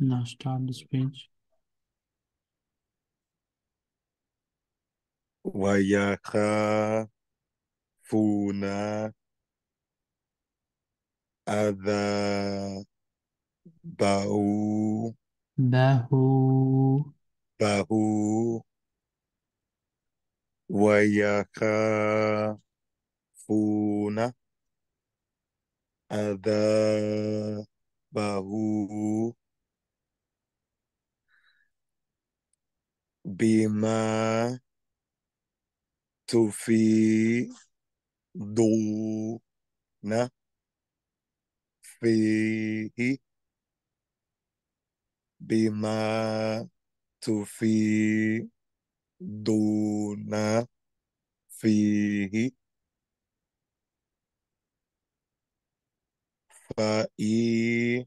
Now start the speech. Wayaka Funa Ada Bahu Bahu Bahu Wayaka Funa Ada Bahu Bima Tufi Do Na Fi Bima Tufi Do Na Fi pa tá i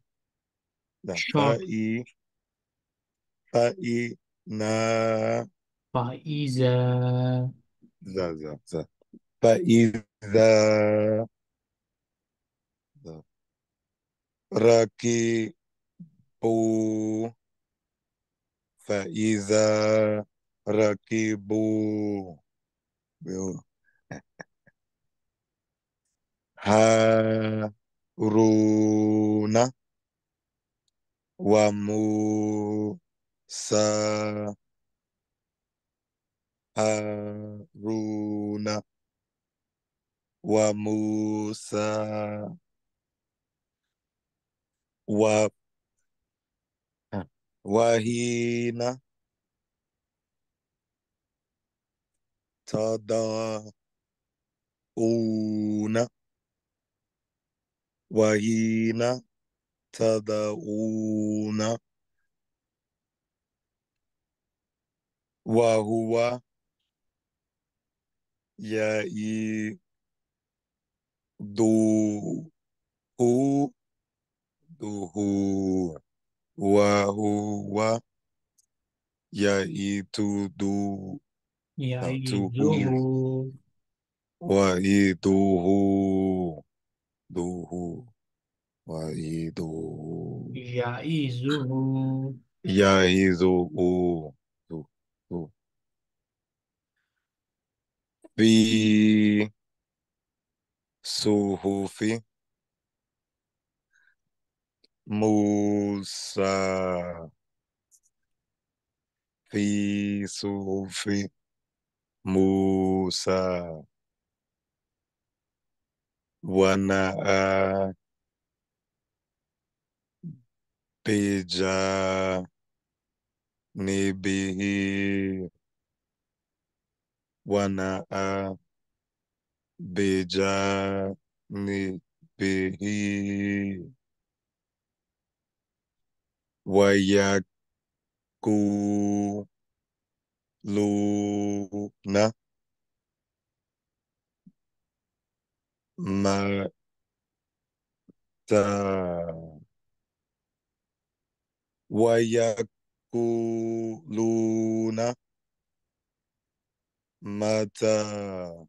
não, pa tá tá na Paiza. Za, za, za. Paiza. Za. Raki bu. Faiza. Rakibu. و وحين تدعون وحين تدعون وهو يعيدكم do rua, rua, rua. E aí tudo. Tá, e aí tá, tu, do o aí do ru do ru o aí do já isso já isso o do do vi su fi Musa fi sufi Musa wana a nibihi wana a bija nibihi ويقولون متى ويقولون متى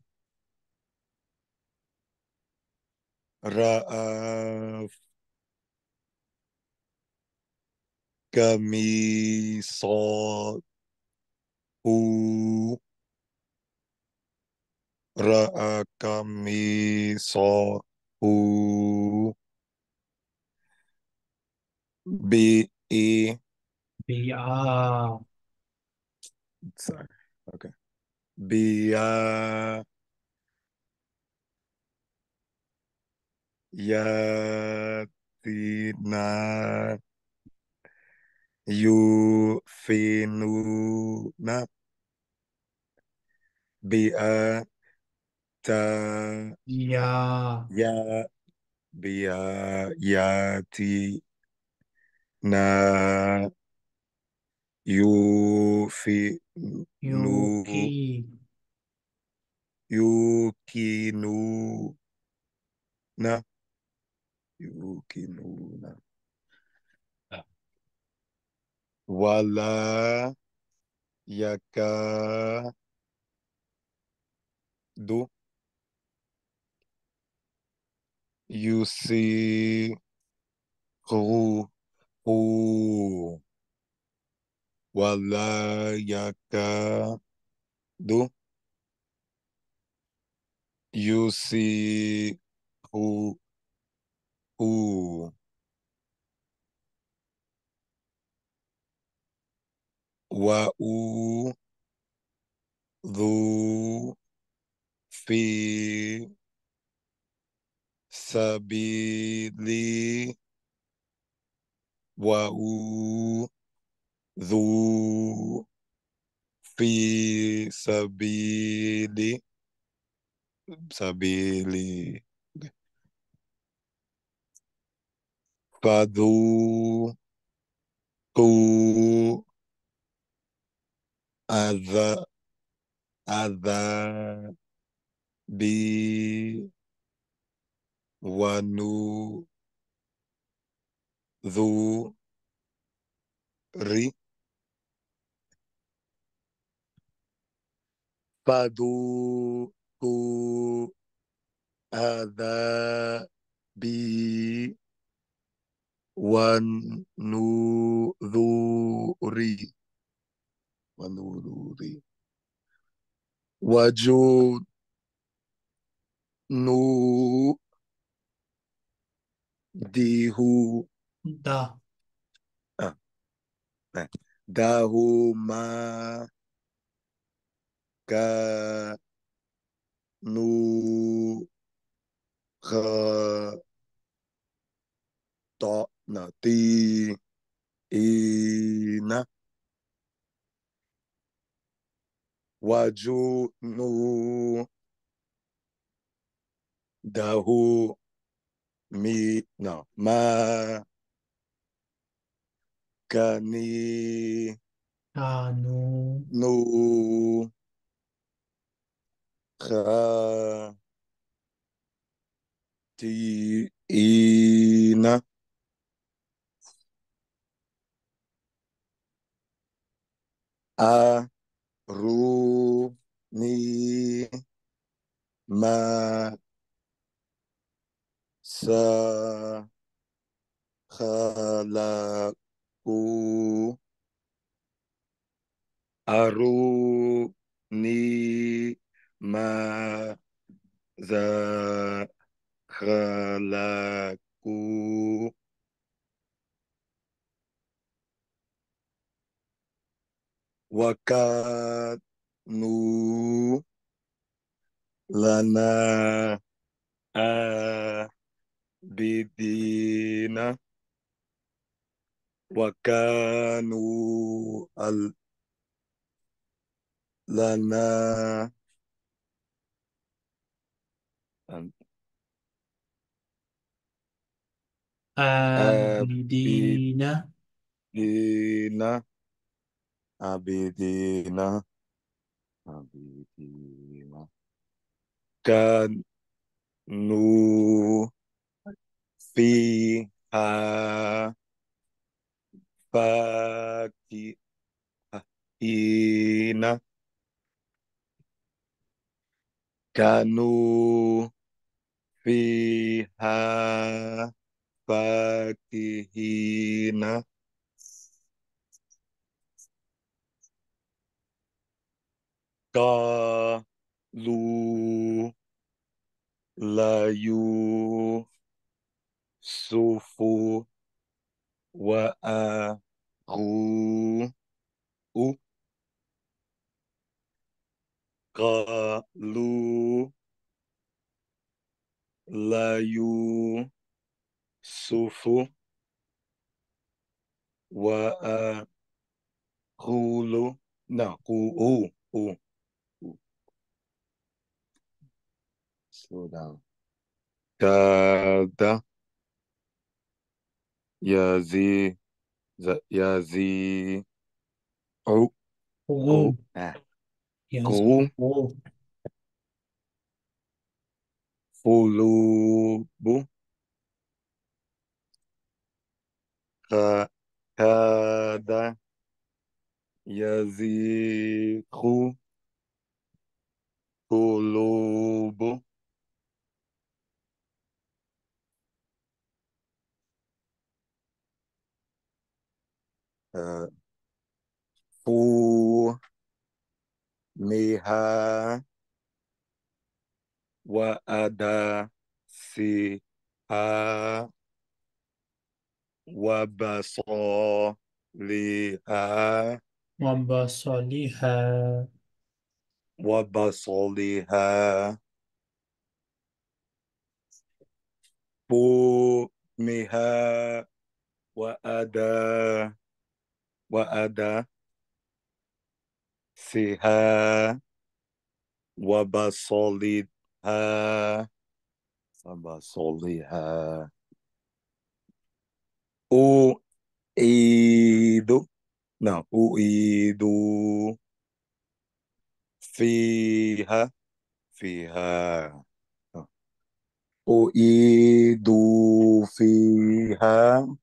رأف kamisahu ra'a kamisahu bi'i bi'a sorry okay bi'a yatina you yufinuna bia ta ya ya bia ya ti na you yufi yuki yuki nu na yuki nu na Wala yaka do you see who who wala yaka do you see who who وأو ذو في سبيلي ذو في سبيلي سبيلي فذوقوا other other be one who re padu tu ada bi one nu Waduh wudhu waduh waduh waduh waduh waduh ka nu waduh waduh waduh waduh waduh nu Dahu mi na ma kani kanu nu ka ti ina a ru ni ma sa khalaku aru ni ma za khalak وكانوا لنا عابدين وكانوا ال... لنا عابدين دينا abidina abidina kanu fiha fakihina kanu fiha fakihina da lu la wa hulu. ru u ga wa a ru lu na ku slow down. Cada yazi yazi ou ou é ka da yazi yazihu kulubu fu meha wa ada siha wa basoliha wa basoliha wa basoliha fu miha wa ada وأدسها وبصلها وبصلها أعيد نعم أعيد فيها فيها نعم. أعيد فيها